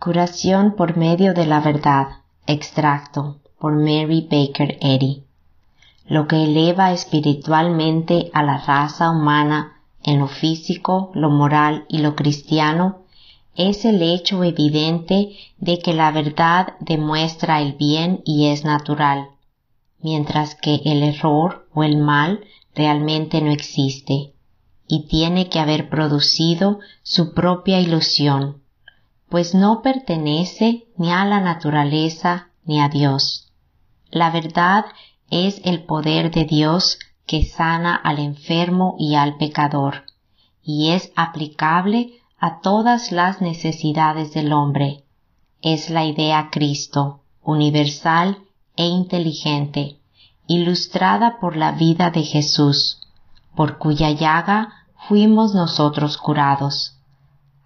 Curación por medio de la verdad. Extracto por Mary Baker Eddy. Lo que eleva espiritualmente a la raza humana en lo físico, lo moral y lo cristiano es el hecho evidente de que la verdad demuestra el bien y es natural, mientras que el error o el mal realmente no existe y tiene que haber producido su propia ilusión pues no pertenece ni a la naturaleza ni a Dios. La verdad es el poder de Dios que sana al enfermo y al pecador, y es aplicable a todas las necesidades del hombre. Es la idea Cristo, universal e inteligente, ilustrada por la vida de Jesús, por cuya llaga fuimos nosotros curados.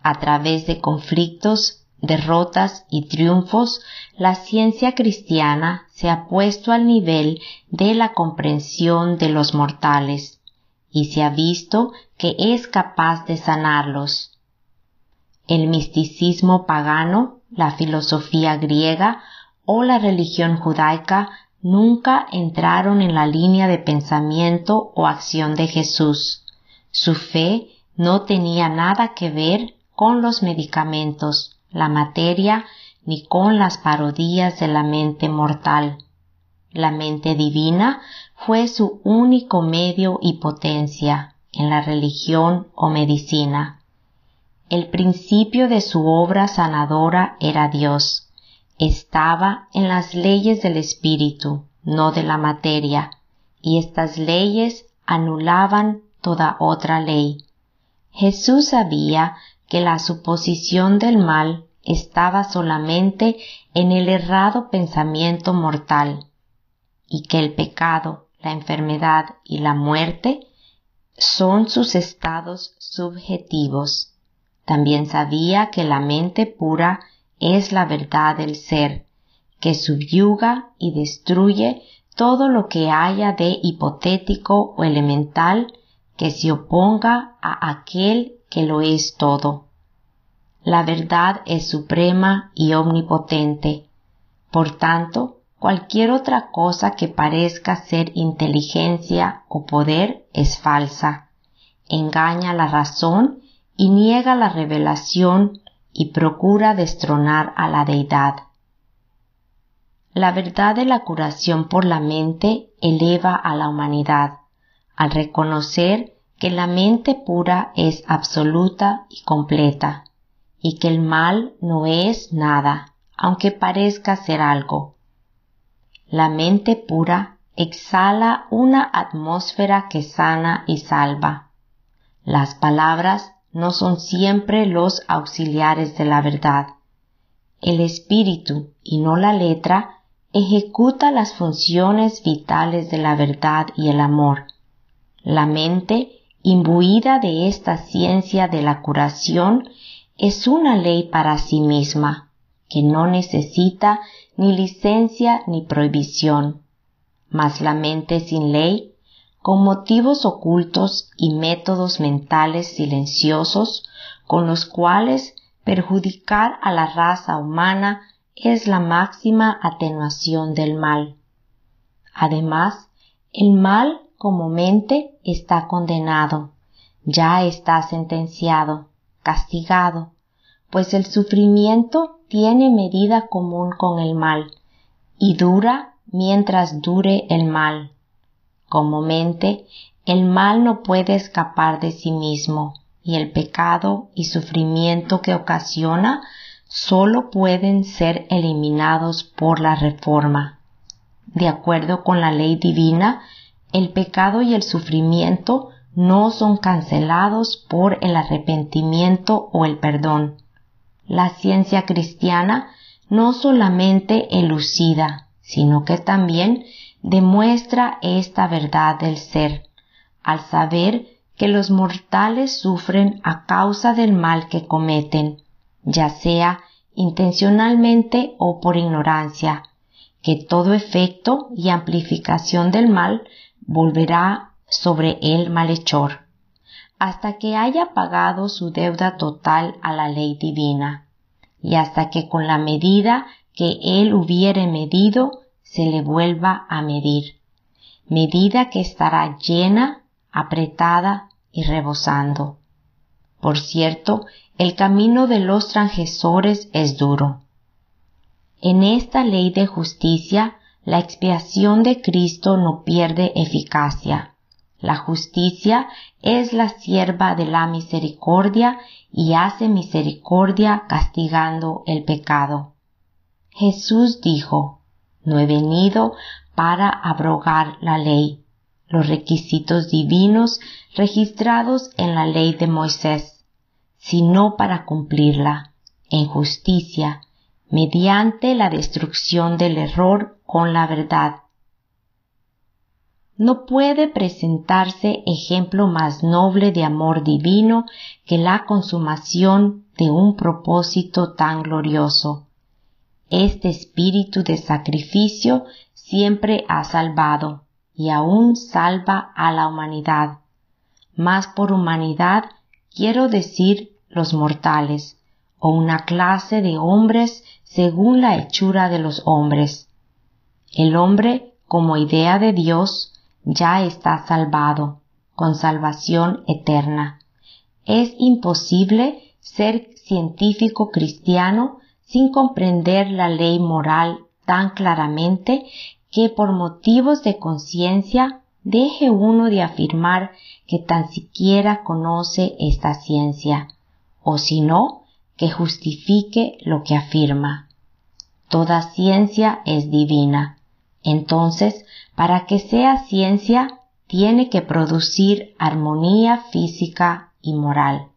A través de conflictos, derrotas y triunfos, la ciencia cristiana se ha puesto al nivel de la comprensión de los mortales y se ha visto que es capaz de sanarlos. El misticismo pagano, la filosofía griega o la religión judaica nunca entraron en la línea de pensamiento o acción de Jesús. Su fe no tenía nada que ver con los medicamentos, la materia, ni con las parodias de la mente mortal. La mente divina fue su único medio y potencia en la religión o medicina. El principio de su obra sanadora era Dios. Estaba en las leyes del espíritu, no de la materia, y estas leyes anulaban toda otra ley. Jesús sabía que la suposición del mal estaba solamente en el errado pensamiento mortal y que el pecado, la enfermedad y la muerte son sus estados subjetivos. También sabía que la mente pura es la verdad del ser, que subyuga y destruye todo lo que haya de hipotético o elemental que se oponga a aquel que lo es todo. La verdad es suprema y omnipotente. Por tanto, cualquier otra cosa que parezca ser inteligencia o poder es falsa. Engaña la razón y niega la revelación y procura destronar a la deidad. La verdad de la curación por la mente eleva a la humanidad al reconocer que la mente pura es absoluta y completa, y que el mal no es nada, aunque parezca ser algo. La mente pura exhala una atmósfera que sana y salva. Las palabras no son siempre los auxiliares de la verdad. El espíritu y no la letra ejecuta las funciones vitales de la verdad y el amor. La mente imbuida de esta ciencia de la curación, es una ley para sí misma, que no necesita ni licencia ni prohibición. Mas la mente sin ley, con motivos ocultos y métodos mentales silenciosos, con los cuales perjudicar a la raza humana es la máxima atenuación del mal. Además, el mal como mente está condenado, ya está sentenciado, castigado, pues el sufrimiento tiene medida común con el mal, y dura mientras dure el mal. Como mente, el mal no puede escapar de sí mismo, y el pecado y sufrimiento que ocasiona solo pueden ser eliminados por la reforma. De acuerdo con la ley divina, el pecado y el sufrimiento no son cancelados por el arrepentimiento o el perdón. La ciencia cristiana no solamente elucida, sino que también demuestra esta verdad del ser, al saber que los mortales sufren a causa del mal que cometen, ya sea intencionalmente o por ignorancia, que todo efecto y amplificación del mal volverá sobre el malhechor, hasta que haya pagado su deuda total a la ley divina, y hasta que con la medida que él hubiere medido se le vuelva a medir, medida que estará llena, apretada y rebosando. Por cierto, el camino de los transgresores es duro. En esta ley de justicia la expiación de Cristo no pierde eficacia. La justicia es la sierva de la misericordia y hace misericordia castigando el pecado. Jesús dijo, no he venido para abrogar la ley, los requisitos divinos registrados en la ley de Moisés, sino para cumplirla en justicia mediante la destrucción del error con la verdad. No puede presentarse ejemplo más noble de amor divino que la consumación de un propósito tan glorioso. Este espíritu de sacrificio siempre ha salvado y aún salva a la humanidad. Más por humanidad quiero decir los mortales, o una clase de hombres según la hechura de los hombres. El hombre, como idea de Dios, ya está salvado, con salvación eterna. Es imposible ser científico cristiano sin comprender la ley moral tan claramente que por motivos de conciencia deje uno de afirmar que tan siquiera conoce esta ciencia, o si no, que justifique lo que afirma. Toda ciencia es divina. Entonces, para que sea ciencia, tiene que producir armonía física y moral.